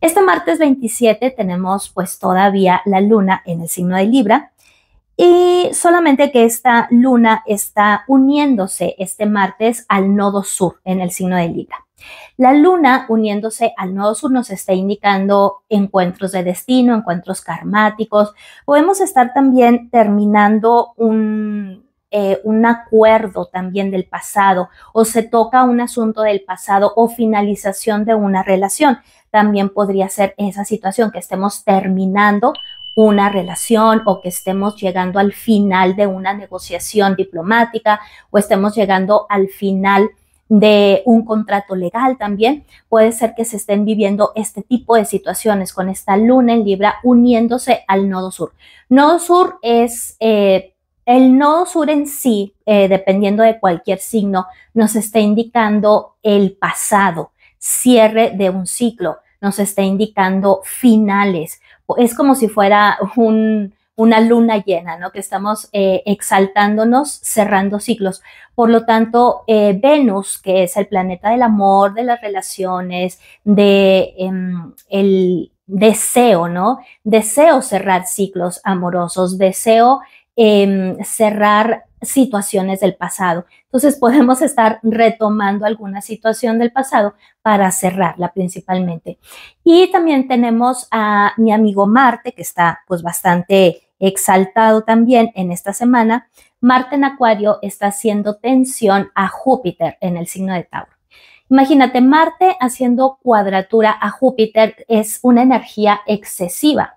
Este martes 27 tenemos pues todavía la luna en el signo de Libra y solamente que esta luna está uniéndose este martes al nodo sur en el signo de Libra. La luna uniéndose al nodo sur nos está indicando encuentros de destino, encuentros karmáticos. Podemos estar también terminando un, eh, un acuerdo también del pasado o se toca un asunto del pasado o finalización de una relación. También podría ser esa situación que estemos terminando una relación o que estemos llegando al final de una negociación diplomática o estemos llegando al final de un contrato legal también. Puede ser que se estén viviendo este tipo de situaciones con esta luna en Libra uniéndose al nodo sur. Nodo sur es... Eh, el nodo sur en sí, eh, dependiendo de cualquier signo, nos está indicando el pasado, cierre de un ciclo, nos está indicando finales. Es como si fuera una luna llena, ¿no? Que estamos eh, exaltándonos, cerrando ciclos. Por lo tanto, eh, Venus, que es el planeta del amor, de las relaciones, de em, el deseo, ¿no? Deseo cerrar ciclos amorosos, deseo Em, cerrar situaciones del pasado. Entonces podemos estar retomando alguna situación del pasado para cerrarla principalmente. Y también tenemos a mi amigo Marte, que está pues bastante exaltado también en esta semana. Marte en Acuario está haciendo tensión a Júpiter en el signo de Tauro. Imagínate, Marte haciendo cuadratura a Júpiter es una energía excesiva.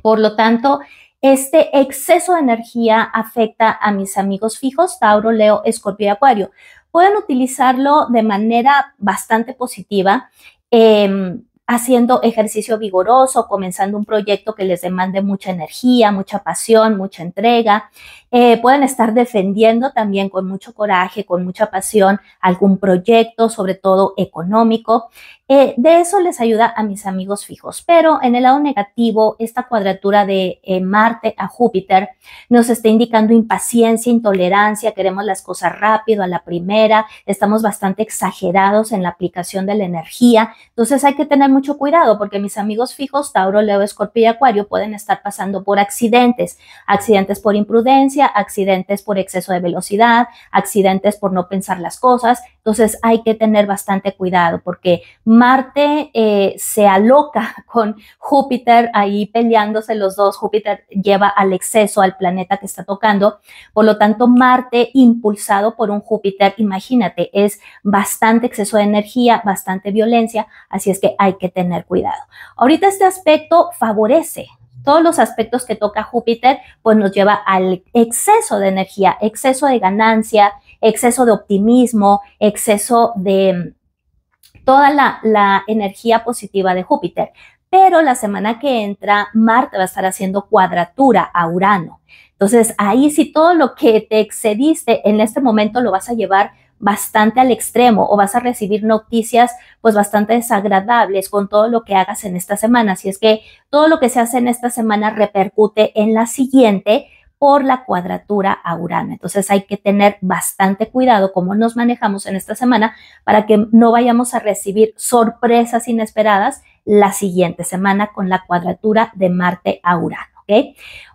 Por lo tanto, este exceso de energía afecta a mis amigos fijos, Tauro, Leo, Escorpio y Acuario. Pueden utilizarlo de manera bastante positiva. Em, haciendo ejercicio vigoroso, comenzando un proyecto que les demande mucha energía, mucha pasión, mucha entrega. Eh, pueden estar defendiendo también con mucho coraje, con mucha pasión algún proyecto, sobre todo económico. Eh, de eso les ayuda a mis amigos fijos, pero en el lado negativo, esta cuadratura de eh, Marte a Júpiter nos está indicando impaciencia, intolerancia, queremos las cosas rápido, a la primera, estamos bastante exagerados en la aplicación de la energía, entonces hay que tener mucho cuidado porque mis amigos fijos, Tauro, Leo, Escorpio y Acuario pueden estar pasando por accidentes, accidentes por imprudencia, accidentes por exceso de velocidad, accidentes por no pensar las cosas. Entonces hay que tener bastante cuidado porque Marte eh, se aloca con Júpiter ahí peleándose los dos. Júpiter lleva al exceso al planeta que está tocando. Por lo tanto, Marte impulsado por un Júpiter, imagínate, es bastante exceso de energía, bastante violencia. Así es que hay que tener cuidado. Ahorita este aspecto favorece todos los aspectos que toca Júpiter, pues nos lleva al exceso de energía, exceso de ganancia, exceso de optimismo, exceso de mm, toda la, energía positiva de Júpiter. Pero la semana que entra, Marte va a estar haciendo cuadratura a Urano. Entonces, ahí sí todo lo que te excediste en este momento lo vas a llevar bastante al extremo o vas a recibir noticias pues bastante desagradables con todo lo que hagas en esta semana. Si es que todo lo que se hace en esta semana repercute en la siguiente por la cuadratura a Urano. Entonces hay que tener bastante cuidado cómo nos manejamos en esta semana para que no vayamos a recibir sorpresas inesperadas la siguiente semana con la cuadratura de Marte a Urano.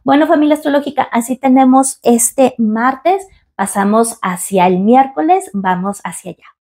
Bueno, familia astrológica, así tenemos este martes pasamos hacia el miércoles, vamos hacia allá.